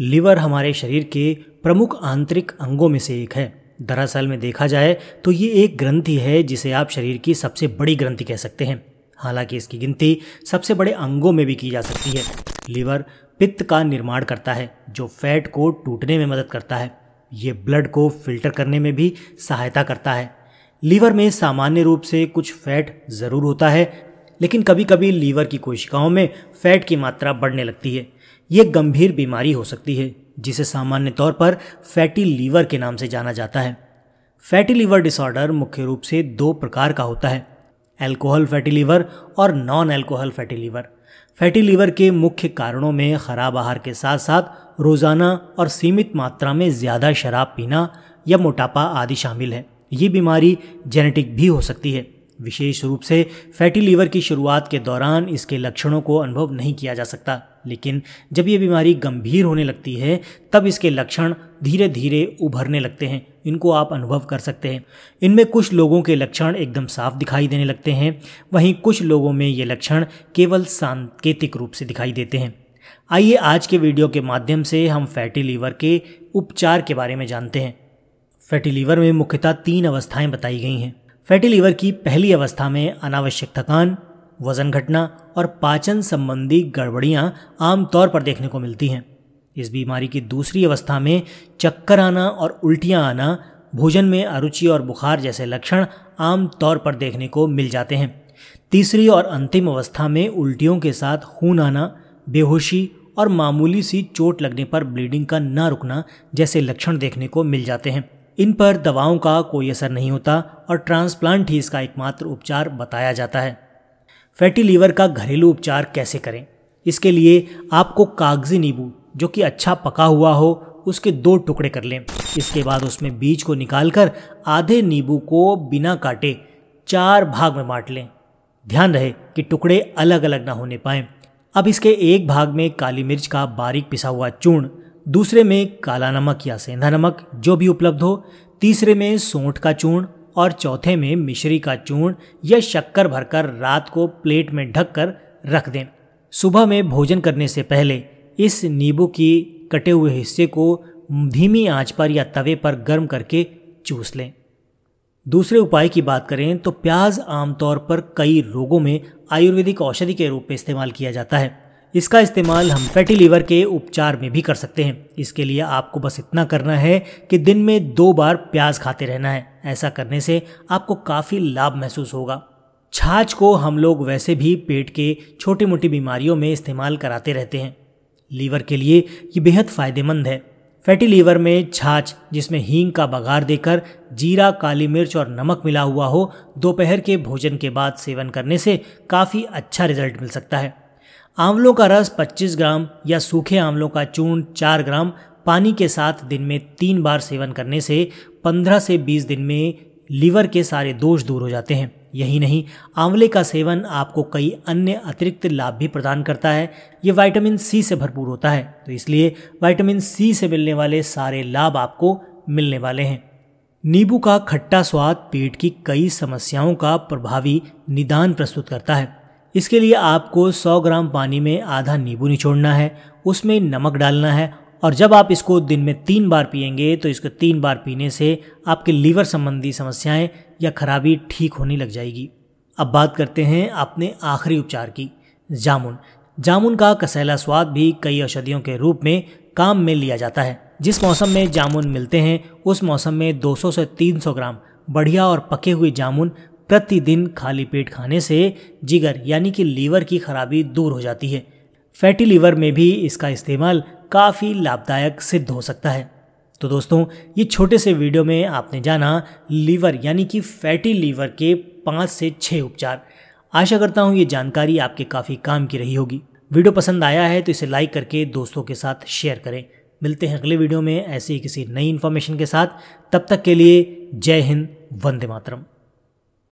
liver हमारे शरीर के प्रमुख आंतरिक अंगों में से एक है दरअसल में देखा जाए तो ये एक ग्रंथि है जिसे आप शरीर की सबसे बड़ी ग्रंथि कह सकते हैं हालांकि इसकी गिनती सबसे बड़े अंगों में भी की जा सकती है लिवर पित्त का निर्माण करता है जो फैट को टूटने में मदद करता है ये ब्लड को फिल्टर करने में भी सहायता करता है लीवर में सामान्य रूप से कुछ फैट ज़रूर होता है लेकिन कभी कभी लीवर की कोशिकाओं में फैट की मात्रा बढ़ने लगती है ये गंभीर बीमारी हो सकती है जिसे सामान्य तौर पर फैटी लीवर के नाम से जाना जाता है फैटी लीवर डिसऑर्डर मुख्य रूप से दो प्रकार का होता है एल्कोहल फैटी लीवर और non alcohol fatty liver fatty liver के मुख्य कारणों में खराब आहार के साथ साथ रोज़ाना और सीमित मात्रा में ज़्यादा शराब पीना या मोटापा आदि शामिल है ये बीमारी जेनेटिक भी हो सकती है विशेष रूप से फैटी लीवर की शुरुआत के दौरान इसके लक्षणों को अनुभव नहीं किया जा सकता लेकिन जब ये बीमारी गंभीर होने लगती है तब इसके लक्षण धीरे धीरे उभरने लगते हैं इनको आप अनुभव कर सकते हैं इनमें कुछ लोगों के लक्षण एकदम साफ दिखाई देने लगते हैं वहीं कुछ लोगों में ये लक्षण केवल सांकेतिक रूप से दिखाई देते हैं आइए आज के वीडियो के माध्यम से हम फैटी लीवर के उपचार के बारे में जानते हैं फैटी लीवर में मुख्यतः तीन अवस्थाएं बताई गई हैं फैटी लीवर की पहली अवस्था में अनावश्यक थकान वजन घटना और पाचन संबंधी गड़बड़ियां आमतौर पर देखने को मिलती हैं इस बीमारी की दूसरी अवस्था में चक्कर आना और उल्टियां आना भोजन में अरुचि और बुखार जैसे लक्षण आमतौर पर देखने को मिल जाते हैं तीसरी और अंतिम अवस्था में उल्टियों के साथ खून आना बेहोशी और मामूली सी चोट लगने पर ब्लीडिंग का ना रुकना जैसे लक्षण देखने को मिल जाते हैं इन पर दवाओं का कोई असर नहीं होता और ट्रांसप्लांट ही इसका एकमात्र उपचार बताया जाता है फैटी लीवर का घरेलू उपचार कैसे करें इसके लिए आपको कागजी नींबू जो कि अच्छा पका हुआ हो उसके दो टुकड़े कर लें इसके बाद उसमें बीज को निकालकर आधे नींबू को बिना काटे चार भाग में बांट लें ध्यान रहे कि टुकड़े अलग अलग ना होने पाएं अब इसके एक भाग में काली मिर्च का बारीक पिसा हुआ चूर्ण दूसरे में काला नमक या सेंधा नमक जो भी उपलब्ध हो तीसरे में सोंठ का चूर्ण और चौथे में मिश्री का चूर्ण या शक्कर भरकर रात को प्लेट में ढककर रख दें सुबह में भोजन करने से पहले इस नींबू की कटे हुए हिस्से को धीमी आंच पर या तवे पर गर्म करके चूस लें दूसरे उपाय की बात करें तो प्याज आमतौर पर कई रोगों में आयुर्वेदिक औषधि के रूप में इस्तेमाल किया जाता है इसका इस्तेमाल हम फैटी लीवर के उपचार में भी कर सकते हैं इसके लिए आपको बस इतना करना है कि दिन में दो बार प्याज खाते रहना है ऐसा करने से आपको काफ़ी लाभ महसूस होगा छाछ को हम लोग वैसे भी पेट के छोटी मोटी बीमारियों में इस्तेमाल कराते रहते हैं लीवर के लिए ये बेहद फ़ायदेमंद है फैटी लीवर में छाछ जिसमें हींग का बघार देकर जीरा काली मिर्च और नमक मिला हुआ हो दोपहर के भोजन के बाद सेवन करने से काफ़ी अच्छा रिजल्ट मिल सकता है आंवलों का रस 25 ग्राम या सूखे आंवलों का चूर्ण 4 ग्राम पानी के साथ दिन में तीन बार सेवन करने से 15 से 20 दिन में लीवर के सारे दोष दूर हो जाते हैं यही नहीं आंवले का सेवन आपको कई अन्य अतिरिक्त लाभ भी प्रदान करता है ये विटामिन सी से भरपूर होता है तो इसलिए विटामिन सी से मिलने वाले सारे लाभ आपको मिलने वाले हैं नींबू का खट्टा स्वाद पेट की कई समस्याओं का प्रभावी निदान प्रस्तुत करता है इसके लिए आपको 100 ग्राम पानी में आधा नींबू निचोड़ना है उसमें नमक डालना है और जब आप इसको दिन में तीन बार पियेंगे तो इसको तीन बार पीने से आपके लीवर संबंधी समस्याएं या खराबी ठीक होने लग जाएगी अब बात करते हैं अपने आखिरी उपचार की जामुन जामुन का कसैला स्वाद भी कई औषधियों के रूप में काम में लिया जाता है जिस मौसम में जामुन मिलते हैं उस मौसम में 200 से 300 ग्राम बढ़िया और पके हुए जामुन प्रतिदिन खाली पेट खाने से जिगर यानी कि लीवर की खराबी दूर हो जाती है फैटी लीवर में भी इसका इस्तेमाल काफ़ी लाभदायक सिद्ध हो सकता है तो दोस्तों ये छोटे से वीडियो में आपने जाना लीवर यानी कि फैटी लीवर के पाँच से छः उपचार आशा करता हूँ ये जानकारी आपके काफ़ी काम की रही होगी वीडियो पसंद आया है तो इसे लाइक करके दोस्तों के साथ शेयर करें मिलते हैं अगले वीडियो में ऐसी किसी नई इन्फॉर्मेशन के साथ तब तक के लिए जय हिंद वंदे मातरम